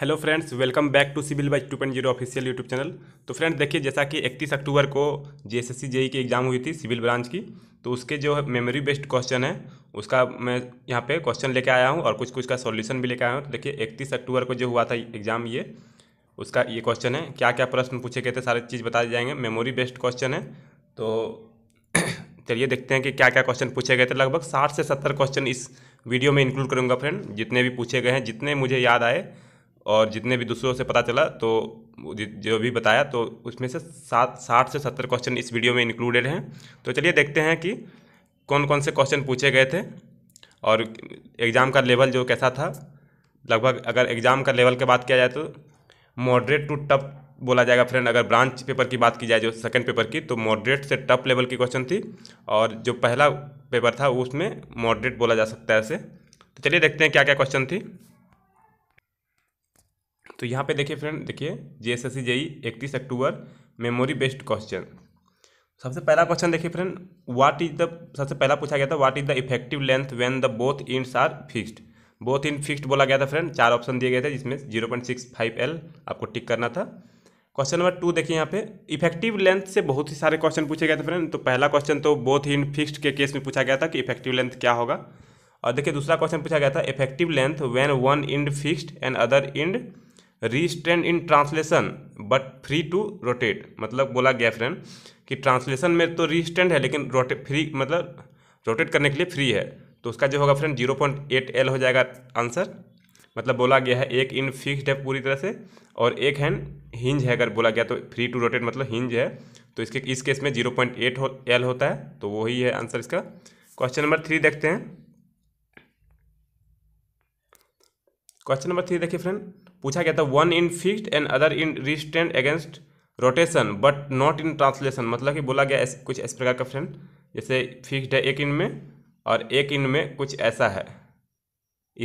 Hello friends welcome back to civil by two point zero official YouTube channel तो friends देखिए जैसा कि 31 अक्टूबर को जीएसएससी जेई e की एग्ज़ाम हुई थी सिविल ब्रांच की तो उसके जो मेमोरी बेस्ड क्वेश्चन है उसका मैं यहाँ पे क्वेश्चन लेके आया हूँ और कुछ कुछ का सॉल्यूशन भी लेके आया हूँ तो देखिए इकतीस अक्टूबर को जो हुआ था एग्ज़ाम ये उसका ये क्वेश्चन है क्या क्या प्रश्न पूछे गए थे सारे चीज़ बताए जाएंगे मेमोरी बेस्ड क्वेश्चन है तो चलिए देखते हैं कि क्या क्या क्वेश्चन पूछे गए थे लगभग साठ से सत्तर क्वेश्चन इस वीडियो में इंक्लूड करूँगा फ्रेंड जितने भी पूछे गए हैं जितने मुझे याद आए और जितने भी दूसरों से पता चला तो जो भी बताया तो उसमें से सात साठ से सत्तर क्वेश्चन इस वीडियो में इंक्लूडेड हैं तो चलिए देखते हैं कि कौन कौन से क्वेश्चन पूछे गए थे और एग्ज़ाम का लेवल जो कैसा था लगभग अगर एग्ज़ाम का लेवल की बात किया जाए तो मॉडरेट टू टफ बोला जाएगा फ्रेंड अगर ब्रांच पेपर की बात की जाए जो सेकंड पेपर की तो मॉडरेट से टफ लेवल की क्वेश्चन थी और जो पहला पेपर था उसमें मॉडरेट बोला जा सकता है इसे तो चलिए देखते हैं क्या क्या क्वेश्चन थी तो यहाँ पे देखिए फ्रेंड देखिए J S S C JE इकतीस अक्टूबर मेमोरी बेस्ड क्वेश्चन सबसे पहला क्वेश्चन देखिए फ्रेंड व्हाट इज द सबसे पहला पूछा गया था what is the effective length when the both ends are fixed both end fixed बोला गया था फ्रेंड चार ऑप्शन दिए गए थे जिसमें zero point six five L आपको टिक करना था क्वेश्चन नंबर टू देखिए यहाँ पे इफेक्टिव लेंथ से बहुत ही सारे क्वेश्चन पूछे गए थे फ्रेंड तो पहला क्वेश्चन तो बोथ इंड फिक्स्ड के केस में पूछा गया था कि इफेक्टिव लेंथ क्या होगा और देखिए दूसरा क्वेश्चन पूछा गया था effective length when one end fixed and other end restrained in translation but free to rotate मतलब बोला गया फ्रेंड कि ट्रांसलेशन में तो रीस्ट्रेंड है लेकिन रोटे फ्री मतलब रोटेट करने के लिए फ्री है तो उसका जो होगा friend zero point eight L हो जाएगा आंसर मतलब बोला गया है एक इन फिक्स्ड है पूरी तरह से और एक हैंड हिंज है अगर बोला गया तो फ्री टू रोटेट मतलब हिंज है तो इसके इस केस में जीरो पॉइंट एट हो एल होता है तो वही है आंसर इसका क्वेश्चन नंबर थ्री देखते हैं क्वेश्चन नंबर थ्री देखिए फ्रेंड पूछा गया था one end fixed and other end restrained against rotation but not in translation मतलब कि बोला गया कुछ इस प्रकार का फ्रेंड जैसे फिक्स्ड है एक इन में और एक इन में कुछ ऐसा है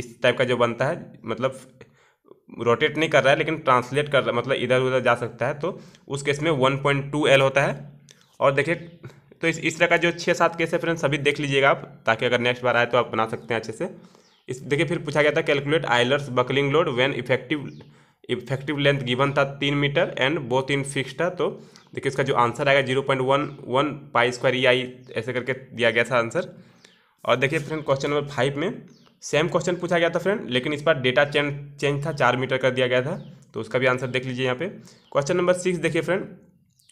इस टाइप का जो बनता है मतलब रोटेट नहीं कर रहा है लेकिन ट्रांसलेट कर रहा है मतलब इधर उधर जा सकता है तो उस केस में वन पॉइंट टू एल होता है और देखिए तो इस इस तरह का जो छः सात केस है फ्रेंड सभी देख लीजिएगा आप ताकि अगर नेक्स्ट बार आए तो आप बना सकते हैं अच्छे से इस देखिए फिर पूछा गया था calculate Euler's buckling load when effective effective length given था तीन metre and both end fixed था तो देखिए इसका जो आंसर आएगा zero point one one pi square E e I ऐसे करके दिया गया था आंसर और देखिए फ्रेंड क्वेश्चन नंबर फाइव में सेम क्वेश्चन पूछा गया था फ्रेंड लेकिन इस बार डेटा चेंज चेंज था चार मीटर कर दिया गया था तो उसका भी आंसर देख लीजिए यहाँ पे क्वेश्चन नंबर सिक्स देखिए friend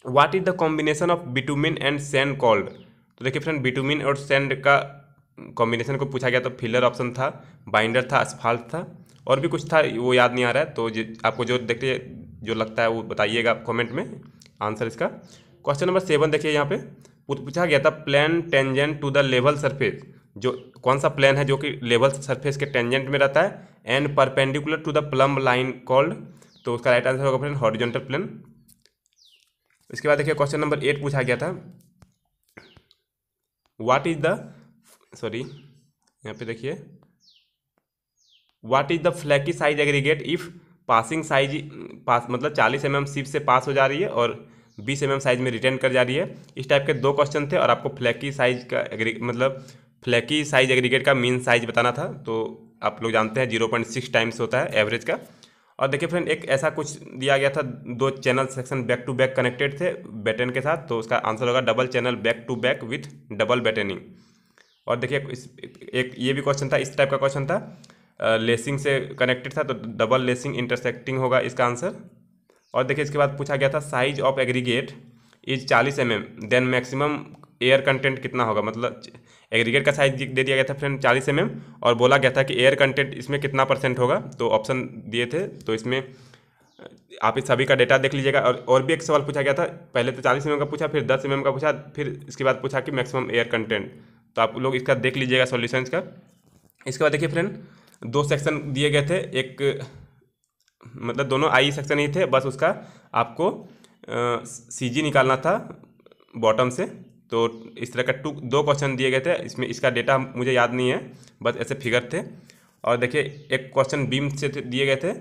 what is the combination of bitumen and sand called तो देखिए फ्रेंड बिटूमिन और सैंड का कॉम्बिनेशन को पूछा गया तो फिलर ऑप्शन था बाइंडर था असफाल्ट था और भी कुछ था वो याद नहीं आ रहा है तो आपको जो देखिए जो लगता है वो बताइएगा कमेंट में आंसर इसका क्वेश्चन नंबर सेवन देखिए यहाँ पे पूछा गया था plane tangent to the level surface जो कौन सा प्लान है जो कि लेवल सरफेस के टेंजेंट में रहता है and perpendicular to the plumb line called तो उसका राइट आंसर होगा फ्रेंड हॉरिजॉन्टल प्लेन इसके बाद देखिए क्वेश्चन नंबर एट पूछा गया था वाट इज द सॉरी यहाँ पे देखिए what is the flaky size aggregate if passing size pass मतलब 40 एम एम से पास हो जा रही है और 20 एम एम साइज में रिटर्न कर जा रही है इस टाइप के दो क्वेश्चन थे और आपको फ्लैकी साइज का एग्री मतलब फ्लैकी साइज एग्रीगेट का मीन साइज बताना था तो आप लोग जानते हैं जीरो पॉइंट सिक्स टाइम्स होता है एवरेज का और देखिए फ्रेंड एक ऐसा कुछ दिया गया था दो channel section back to back connected थे बैटन के साथ तो उसका आंसर होगा double channel back to back with double battening और देखिए इस एक ये भी क्वेश्चन था इस टाइप का क्वेश्चन था लेसिंग से कनेक्टेड था तो डबल लेसिंग इंटरसेक्टिंग होगा इसका आंसर और देखिए इसके बाद पूछा गया था साइज ऑफ एग्रीगेट इज चालीस M M then maximum air content कितना होगा मतलब एग्रीगेट का साइज दे दिया गया था फ्रेंड चालीस एम mm, और बोला गया था कि एयर कंटेंट इसमें कितना परसेंट होगा तो ऑप्शन दिए थे तो इसमें आप इस सभी का डेटा देख लीजिएगा और और भी एक सवाल पूछा गया था पहले तो चालीस एम mm का पूछा फिर दस एम mm का पूछा फिर इसके बाद पूछा कि मैक्सिमम एयर कंटेंट तो आप लोग इसका देख लीजिएगा सोल्यूशन का इसके बाद देखिए फ्रेंड दो सेक्शन दिए गए थे एक मतलब दोनों आई सेक्शन ही थे बस उसका आपको सी जी निकालना था बॉटम से तो इस तरह का टू दो क्वेश्चन दिए गए थे इसमें इसका डेटा मुझे याद नहीं है बस ऐसे फिगर थे और देखिए एक क्वेश्चन बीम से दिए गए थे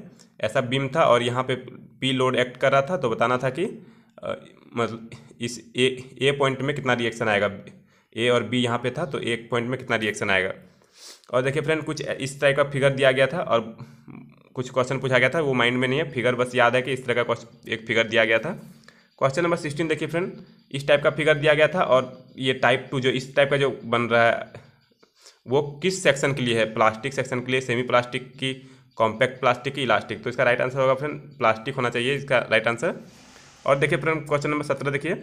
ऐसा बीम था और यहाँ पे पी लोड एक्ट कर रहा था तो बताना था कि मतलब इस ए ए पॉइंट में कितना रिएक्शन आएगा ए और बी यहाँ पे था तो एक पॉइंट में कितना रिएक्शन आएगा और देखिए फ्रेंड कुछ इस तरह का फिगर दिया गया था और कुछ क्वेश्चन पूछा गया था वो माइंड में नहीं है फिगर बस याद है कि इस तरह का एक फिगर दिया गया था क्वेश्चन नंबर सिक्सटीन देखिए फ्रेंड इस टाइप का फिगर दिया गया था और ये टाइप टू जो इस टाइप का जो बन रहा है वो किस सेक्शन के लिए है प्लास्टिक सेक्शन के लिए सेमी प्लास्टिक की कॉम्पैक्ट प्लास्टिक की इलास्टिक तो इसका राइट आंसर होगा फ्रेंड प्लास्टिक होना चाहिए इसका राइट आंसर और देखिए फ्रेंड क्वेश्चन नंबर सत्रह देखिए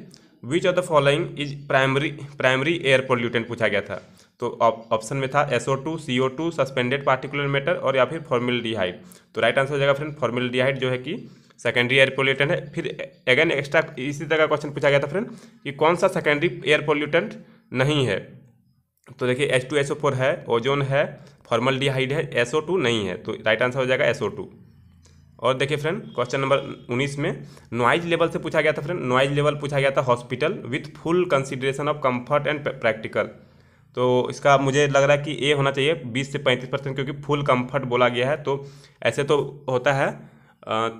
which of the following is primary primary air pollutant पूछा गया था तो ऑप्शन में था SO two C O two suspended particulate matter और या फिर फॉर्मिल डीहाइट तो राइट आंसर हो जाएगा फ्रेंड फॉर्मिल डीहाइट जो है कि सेकेंडरी एयर पोल्यूटेंट है फिर अगेन एक्स्ट्रा इसी तरह का क्वेश्चन पूछा गया था फ्रेंड कि कौन सा सेकेंडरी एयर पोल्यूटेंट नहीं है तो देखिए H two S O four है ओजोन है फॉर्मल डिहाइड है एसओ टू नहीं है तो राइट आंसर हो जाएगा एसओ टू और देखिए फ्रेंड क्वेश्चन नंबर 19 में नॉइज लेवल से पूछा गया था फ्रेंड नॉइज लेवल पूछा गया था hospital with full consideration of comfort and practical तो इसका मुझे लग रहा है कि ए होना चाहिए 20 से 35 परसेंट क्योंकि फुल कम्फर्ट बोला गया है तो ऐसे तो होता है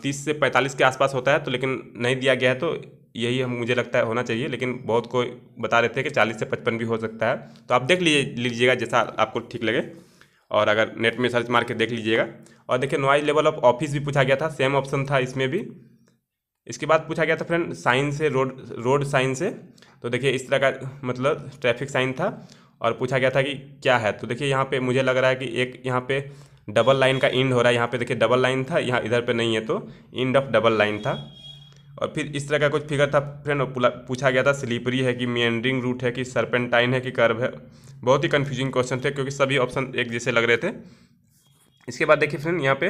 तीस से पैंतालीस के आसपास होता है तो लेकिन नहीं दिया गया है तो यही हम मुझे लगता है होना चाहिए लेकिन बहुत कोई बता रहे थे कि चालीस से पचपन भी हो सकता है तो आप देख लीजिए लीजिएगा जैसा आपको ठीक लगे और अगर नेट में सर्च मार के देख लीजिएगा और देखिए नॉइज लेवल ऑफ ऑफिस भी पूछा गया था सेम ऑप्शन था इसमें भी इसके बाद पूछा गया था फ्रेंड साइन से रोड रोड साइन से तो देखिए इस तरह का मतलब ट्रैफिक साइन था और पूछा गया था कि क्या है तो देखिए यहाँ पे मुझे लग रहा है कि एक यहाँ पे डबल लाइन का इंड हो रहा है यहाँ पे देखिए डबल लाइन था यहाँ इधर पे नहीं है तो इंड ऑफ डबल लाइन था और फिर इस तरह का कुछ फिगर था फ्रेंड पूछा गया था स्लीपरी है कि मियंडरिंग रूट है कि सरपेंटाइन है कि कर्व है बहुत ही कन्फ्यूजिंग क्वेश्चन थे क्योंकि सभी ऑप्शन एक जैसे लग रहे थे इसके बाद देखिए फ्रेंड यहाँ पे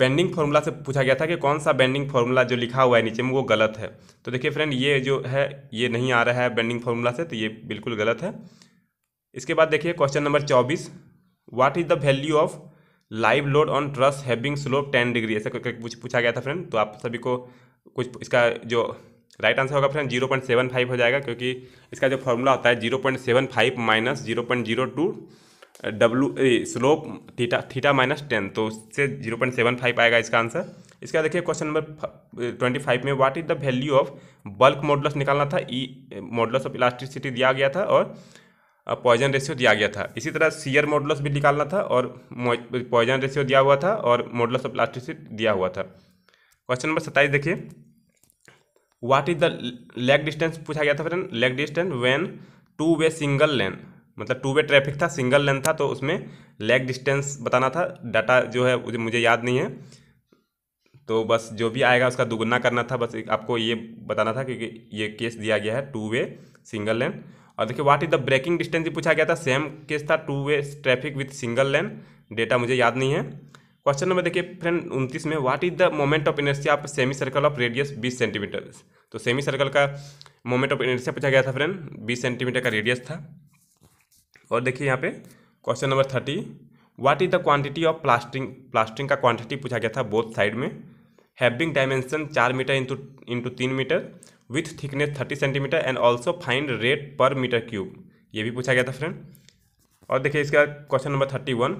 बेंडिंग फार्मूला से पूछा गया था कि कौन सा बेंडिंग फार्मूला जो लिखा हुआ है नीचे में वो गलत है तो देखिए फ्रेंड ये जो है ये नहीं आ रहा है बेंडिंग फार्मूला से तो ये बिल्कुल गलत है इसके बाद देखिए क्वेश्चन नंबर चौबीस what is the value of live load on truss having slope ten degree ऐसा कुछ पूछा गया था फ्रेंड तो आप सभी को कुछ इसका जो राइट आंसर होगा friend zero point seven five हो जाएगा क्योंकि इसका जो फॉर्मूला होता है zero point seven five minus zero point zero two W slope theta theta minus ten तो उससे जीरो पॉइंट सेवन फाइव आएगा इसका आंसर इसका देखिए क्वेश्चन नंबर ट्वेंटी फाइव में what is the value of bulk modulus निकालना था ई models of elasticity दिया गया था और पॉइजन रेशियो दिया गया था इसी तरह सीयर मॉडल्स भी निकालना था और पॉइजन रेशियो दिया हुआ था और मॉडल्स ऑफ इलास्टिसिटी दिया हुआ था क्वेश्चन नंबर सत्ताईस देखिए what is the lag distance पूछा गया था friend lag distance when two way single lane मतलब टू वे ट्रैफिक था सिंगल लेन था तो उसमें लेग डिस्टेंस बताना था डाटा जो है मुझे याद नहीं है तो बस जो भी आएगा उसका दुगुना करना था बस आपको ये बताना था क्योंकि ये केस दिया गया है टू वे सिंगल लेन और देखिए what is the braking distance भी पूछा गया था सेम केस था two way traffic with single lane data मुझे याद नहीं है क्वेश्चन नंबर देखिए फ्रेंड उनतीस में what is the moment of inertia of semi circle of radius बीस सेंटीमीटर तो सेमी सर्कल का मोमेंट ऑफ इनर्सिया पूछा गया था फ्रेंड बीस सेंटीमीटर का रेडियस था और देखिए यहाँ पे question number thirty what is the quantity of plastering plastering का क्वांटिटी पूछा गया था बोथ साइड में हैविंग डायमेंशन चार मीटर इंटू इंटू तीन metre with thickness thirty centimetre and also find rate per metre cube ये भी पूछा गया था फ्रेंड और देखिए इसका question number thirty one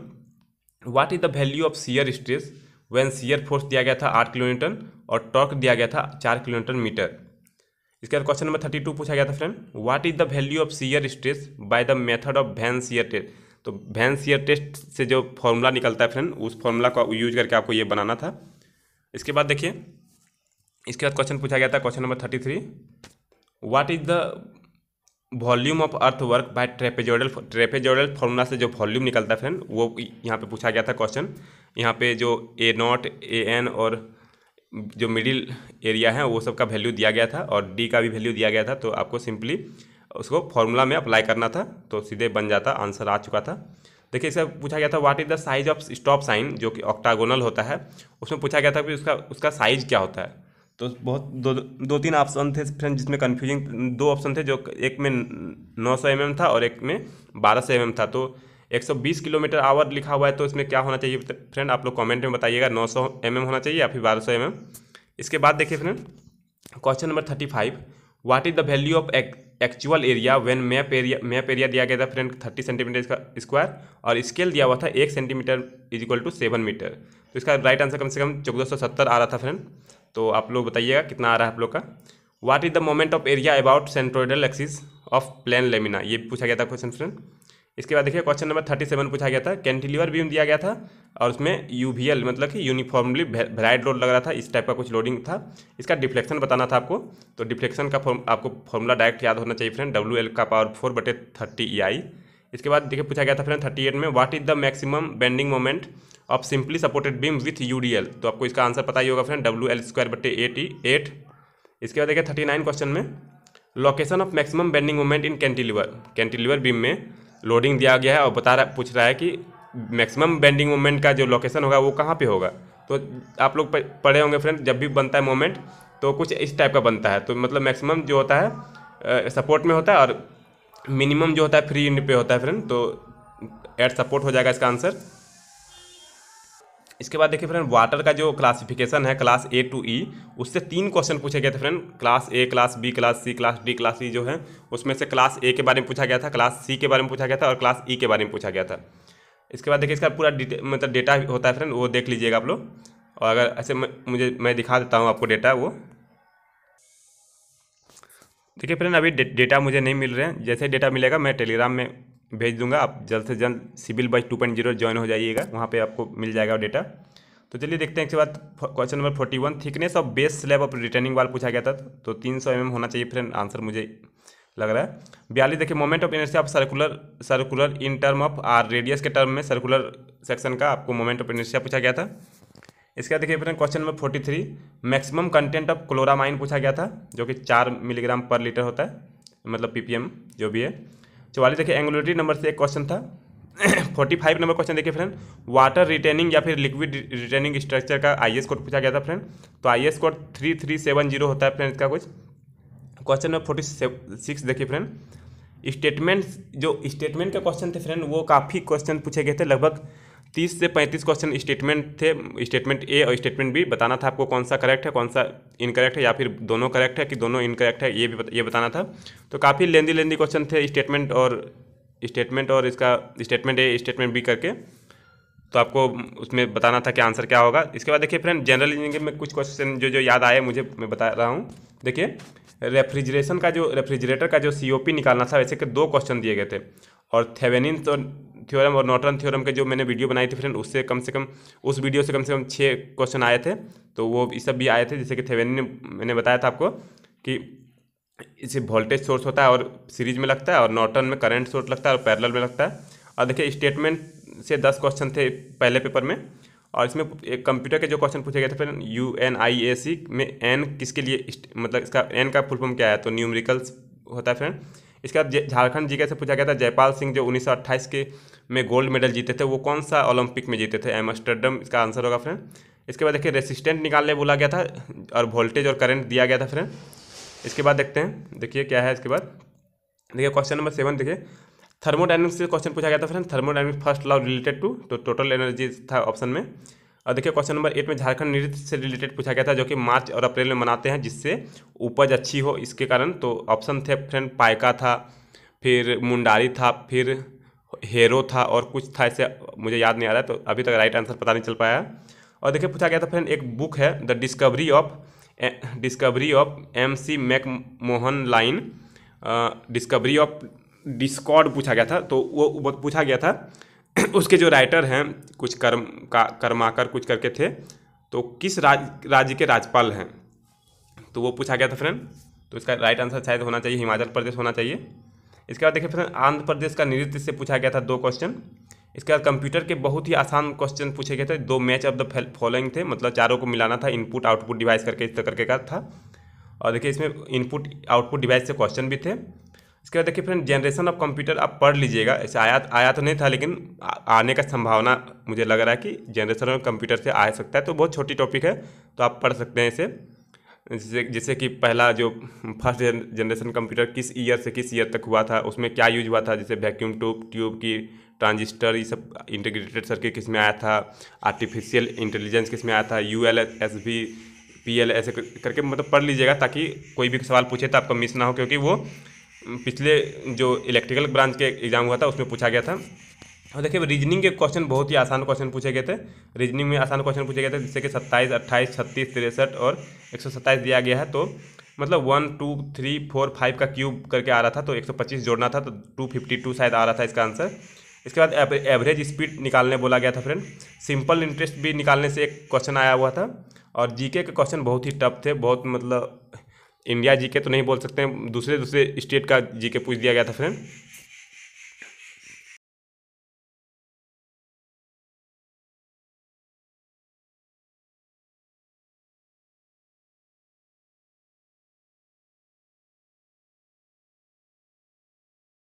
what is the value of shear stress when shear force दिया गया था आठ किलोमीटर और टॉर्क दिया गया था चार किलोमीटर मीटर इसके बाद क्वेश्चन नंबर थर्टी टू पूछा गया था friend what is the value of shear stress by the method of vane shear test तो भैन सीयर टेस्ट से जो फॉर्मूला निकलता है फ्रेंड उस फॉर्मूला का यूज करके आपको ये बनाना था इसके बाद देखिए इसके बाद क्वेश्चन पूछा गया था question number thirty three what is the volume of earth work by trapezoidal trapezoidal formula से जो वॉल्यूम निकलता है फ्रेंड वो यहाँ पे पूछा गया था क्वेश्चन यहाँ पे जो ए नॉट ए एन और जो मिडिल एरिया है वो सब का वैल्यू दिया गया था और डी का भी वैल्यू दिया गया था तो आपको सिंपली उसको फॉर्मूला में अप्लाई करना था तो सीधे बन जाता आंसर आ चुका था देखिए इसका पूछा गया था what is the size of stop sign जो कि ऑक्टागोनल होता है उसमें पूछा गया था कि उसका उसका साइज क्या होता है तो बहुत दो दो तीन ऑप्शन थे फ्रेंड जिसमें कन्फ्यूजिंग दो ऑप्शन थे जो एक में 900 सौ mm था और एक में 1200 सौ mm था तो 120 किलोमीटर आवर लिखा हुआ है तो इसमें क्या होना चाहिए फ्रेंड आप लोग कमेंट में बताइएगा 900 सौ mm होना चाहिए या फिर 1200 सौ mm. इसके बाद देखिए friend question number thirty five what is the value of actual area when map area map area दिया गया था फ्रेंड थर्टी सेंटीमीटर का स्क्वायर और स्केल दिया हुआ था एक centimetre is equal to seven metre तो इसका राइट आंसर कम से कम चौदह सौ सत्तर आ रहा था फ्रेंड तो आप लोग बताइएगा कितना आ रहा है आप लोग का what is the moment of area about centroidal axis of plane lamina ये पूछा गया था क्वेश्चन फ्रेंड इसके बाद देखिए क्वेश्चन नंबर थर्टी सेवन पूछा गया था कैंटिलीवर बीम दिया गया था और उसमें यू मतलब कि यूनिफॉर्मली भराइड लोड लग रहा था इस टाइप का कुछ लोडिंग था इसका डिफ्लेक्शन बताना था आपको तो डिफ्लेक्शन का फॉर्म आपको फॉर्मूला डायरेक्ट याद होना चाहिए फ्रेंड डब्ल्यू एल का पावर फोर बटे थर्टी ई आई इसके बाद देखिए पूछा गया था फ्रेंड थर्टी एट में what is the maximum bending moment of simply supported beam with U तो आपको इसका आंसर पता ही होगा फ्रेंड डब्ल्यू एल स्क्वायर बटे एट ई एट इसके बाद देखिए थर्टी नाइन क्वेश्चन में location of maximum bending moment in cantilever cantilever beam में लोडिंग दिया गया है और बता रहा पूछ रहा है कि मैक्सिमम बेंडिंग मोमेंट का जो लोकेशन होगा वो कहाँ पे होगा तो आप लोग पढ़े होंगे फ्रेंड जब भी बनता है मोमेंट तो कुछ इस टाइप का बनता है तो मतलब मैक्सिमम जो होता है सपोर्ट में होता है और मिनिमम जो होता है फ्री इंड पे होता है फ्रेंड तो एट सपोर्ट हो जाएगा इसका आंसर इसके बाद देखिए फ्रेंड वाटर का जो क्लासिफिकेशन है क्लास ए टू ई उससे तीन क्वेश्चन पूछे गए थे friend class A class B class C class D class E जो है उसमें से क्लास ए के बारे में पूछा गया था क्लास सी के बारे में पूछा गया था और क्लास ई e के बारे में पूछा गया था इसके बाद देखिए इसका पूरा मतलब डेटा होता है फ्रेंड वो देख लीजिएगा आप लोग और अगर ऐसे मुझे मैं दिखा देता हूँ आपको डेटा वो देखिए फ्रेंड अभी डेटा मुझे नहीं मिल रहे हैं जैसे डेटा मिलेगा मैं टेलीग्राम में भेज दूंगा आप जल्द से जल्द सिविल बाइज टू पॉइंट जीरो ज्वाइन हो जाइएगा वहाँ पर आपको मिल जाएगा डेटा तो चलिए देखते हैं इसके बाद question number forty one thickness of base slab of returning wall पूछा गया था तो तीन सौ एम होना चाहिए फ्रेंड आंसर मुझे लग रहा है बयालीस देखिए moment of inertia of circular circular in term of R radius के टर्म में सर्कुलर सेक्शन का आपको मोमेंट ऑफ इनर्सिया पूछा गया था इसके बाद देखिए friend question number forty three maximum content of chloramine पूछा गया था जो कि चार मिलीग्राम पर लीटर होता है मतलब पी जो भी है चौवालीस देखिए एंगुलटरी नंबर से एक क्वेश्चन था फोर्टी फाइव नंबर क्वेश्चन देखिए फ्रेंड वाटर रिटेनिंग या फिर लिक्विड रिटेनिंग स्ट्रक्चर का आई एस कोड पूछा गया था फ्रेंड तो I S code three three seven zero होता है फ्रेंड इसका कुछ क्वेश्चन नंबर फोर्टी सिक्स देखिए फ्रेंड स्टेटमेंट जो स्टेटमेंट का क्वेश्चन थे फ्रेंड वो काफ़ी क्वेश्चन पूछे गए थे लगभग तीस से पैंतीस क्वेश्चन स्टेटमेंट थे स्टेटमेंट ए और स्टेटमेंट बी बताना था आपको कौन सा करेक्ट है कौन सा इनकरेक्ट है या फिर दोनों करेक्ट है कि दोनों इनकरेक्ट है ये भी बत, ये बताना था तो काफ़ी लेंदी लेंदी क्वेश्चन थे स्टेटमेंट और स्टेटमेंट और इसका स्टेटमेंट ए स्टेटमेंट बी करके तो आपको उसमें बताना था कि आंसर क्या होगा इसके बाद देखिए फ्रेंड जनरल इंजीनियरिंग में कुछ क्वेश्चन जो जो याद आए मुझे मैं बता रहा हूँ देखिए रेफ्रिजरेशन का जो रेफ्रिजरेटर का जो सी निकालना था वैसे के दो क्वेश्चन दिए गए थे और थेवेनिन और तो थ्योरम और नॉटरन थ्योरम के जो मैंने वीडियो बनाई थी फ्रेंड उससे कम से कम उस वीडियो से कम से कम छः क्वेश्चन आए थे तो वो ये सब भी आए थे जैसे कि थेवेनिन मैंने बताया था आपको कि इसे वोल्टेज सोर्स होता है और सीरीज में लगता है और नॉर्टन में करंट सोर्स लगता है और पैरेलल में लगता है और देखिए स्टेटमेंट से दस क्वेश्चन थे पहले पेपर में और इसमें एक कंप्यूटर के जो क्वेश्चन पूछे गए थे फिर यू एन आई ए सी में एन किसके लिए मतलब इसका एन का फुल फॉर्म क्या है तो न्यूमरिकल्स होता है फ्रेंड इसके बाद झारखंड जी से पूछा गया था जयपाल सिंह जो उन्नीस के में गोल्ड मेडल जीते थे वो कौन सा ओलंपिक में जीते थे एमस्टर्डम इसका आंसर होगा फ्रेंड इसके बाद देखिए रेसिस्टेंट निकालने बोला गया था और वोल्टेज और करंट दिया गया था फ्रेंड इसके बाद देखते हैं देखिए क्या है इसके बाद देखिए क्वेश्चन नंबर सेवन देखिए थर्मोडाइनमिक्स से क्वेश्चन पूछा गया था friend thermodynamics first law related to तो टोटल एनर्जी था ऑप्शन में और देखिए क्वेश्चन नंबर एट में झारखंड नृत्य से रिलेटेड पूछा गया था जो कि मार्च और अप्रैल में मनाते हैं जिससे उपज अच्छी हो इसके कारण तो ऑप्शन थे फ्रेंड पायका था फिर मुंडारी था फिर हेरो था और कुछ था ऐसे मुझे याद नहीं आ रहा है तो अभी तक राइट आंसर पता नहीं चल पाया और देखिए पूछा गया था फ्रेंड एक बुक है the discovery of discovery of M C McMahon line discovery of discord पूछा गया था तो वो पूछा गया था उसके जो राइटर हैं कुछ कर्म का कर्माकर कुछ करके थे तो किस राज राज्य के राज्यपाल हैं तो वो पूछा गया था फ्रेंड तो इसका राइट आंसर शायद होना चाहिए हिमाचल प्रदेश होना चाहिए इसके बाद देखिए फ्रेंड आंध्र प्रदेश का नृत्य से पूछा गया था दो क्वेश्चन इसके बाद कंप्यूटर के बहुत ही आसान क्वेश्चन पूछे गए थे दो मैच ऑफ द फॉलोइंग थे मतलब चारों को मिलाना था इनपुट आउटपुट डिवाइस करके इस तरह करके का था और देखिए इसमें इनपुट आउटपुट डिवाइस से क्वेश्चन भी थे इसके बाद देखिए फ्रेंड जनरेशन ऑफ कंप्यूटर आप पढ़ लीजिएगा ऐसे आया आया तो नहीं था लेकिन आने का संभावना मुझे लग रहा है कि जनरेशन ऑफ कंप्यूटर से आ सकता है तो बहुत छोटी टॉपिक है तो आप पढ़ सकते हैं इसे जैसे जैसे कि पहला जो फर्स्ट जनरेशन कंप्यूटर किस ईयर से किस ईयर तक हुआ था उसमें क्या यूज हुआ था जैसे वैक्यूम ट्यूब ट्यूब की ट्रांजिस्टर ये सब इंटीग्रेटेड सर्किट किस में आया था आर्टिफिशियल इंटेलिजेंस किस में आया था U L S B P L ऐसे करके मतलब पढ़ लीजिएगा ताकि कोई भी सवाल पूछे तो आपको मिस ना हो क्योंकि वो पिछले जो इलेक्ट्रिकल ब्रांच के एग्ज़ाम हुआ था उसमें पूछा गया था और देखिए रीजनिंग के क्वेश्चन बहुत ही आसान क्वेश्चन पूछे गए थे रीजनिंग में आसान क्वेश्चन पूछे गए थे जैसे कि सत्ताईस अट्ठाईस छत्तीस तिरसठ और एक सौ सत्ताईस दिया गया है तो मतलब one two three four five का क्यूब करके आ रहा था तो एक सौ पच्चीस जोड़ना था तो टू फिफ्टी टू शायद आ रहा था इसका आंसर इसके बाद एवरेज स्पीड निकालने बोला गया था फ्रेंड सिंपल इंटरेस्ट भी निकालने से एक क्वेश्चन आया हुआ था और जीके के क्वेश्चन बहुत ही टफ थे बहुत मतलब इंडिया जी के तो नहीं बोल सकते हैं दूसरे दूसरे स्टेट का जी के पूछ दिया गया था फ्रेंड